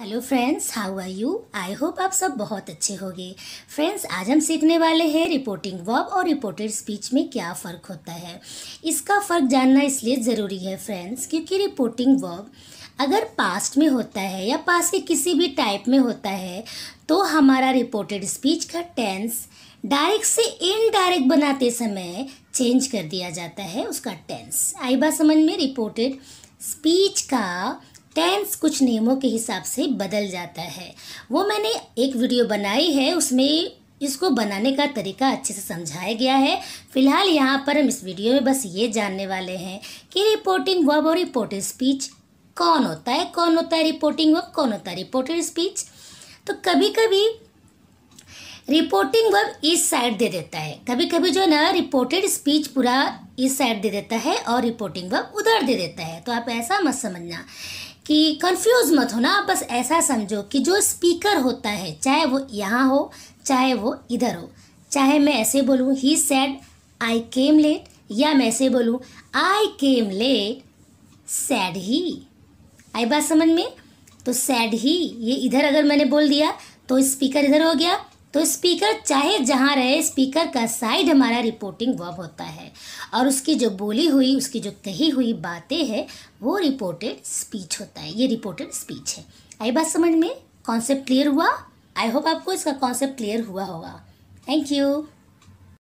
hello friends how are you I hope आप सब बहुत अच्छे होंगे फ्रेंड्स आज हम सीखने वाले हैं रिपोर्टिंग वर्ब और रिपोर्टेड स्पीच में क्या फ़र्क होता है इसका फ़र्क जानना इसलिए ज़रूरी है फ्रेंड्स क्योंकि रिपोर्टिंग वर्ब अगर पास्ट में होता है या पास्ट के किसी भी टाइप में होता है तो हमारा रिपोर्टेड स्पीच का टेंस डायरेक्ट से इनडायरेक्ट बनाते समय चेंज कर दिया जाता है उसका टेंस आई बात समझ में रिपोर्टेड स्पीच का टेंस कुछ नियमों के हिसाब से बदल जाता है वो मैंने एक वीडियो बनाई है उसमें इसको बनाने का तरीका अच्छे से समझाया गया है फिलहाल यहाँ पर हम इस वीडियो में बस ये जानने वाले हैं कि रिपोर्टिंग वर्ब और रिपोर्टेड स्पीच कौन होता है कौन होता है रिपोर्टिंग वर्ब कौन होता है रिपोर्टेड स्पीच तो कभी कभी रिपोर्टिंग वर्ब इस साइड दे देता है कभी कभी जो है ना रिपोर्टेड स्पीच पूरा इस साइड दे देता है और रिपोर्टिंग वर्ब उधर दे देता है तो आप ऐसा मत समझना कि कंफ्यूज मत हो आप बस ऐसा समझो कि जो स्पीकर होता है चाहे वो यहाँ हो चाहे वो इधर हो चाहे मैं ऐसे बोलूँ ही सैड आई केम लेट या मैं ऐसे बोलूँ आई केम लेट सैड ही आई बात समझ में तो सैड ही ये इधर अगर मैंने बोल दिया तो स्पीकर इधर हो गया तो स्पीकर चाहे जहाँ रहे स्पीकर का साइड हमारा रिपोर्टिंग वर्ब होता है और उसकी जो बोली हुई उसकी जो कही हुई बातें हैं वो रिपोर्टेड स्पीच होता है ये रिपोर्टेड स्पीच है आई बात समझ में कॉन्सेप्ट क्लियर हुआ आई होप आपको इसका कॉन्सेप्ट क्लियर हुआ होगा थैंक यू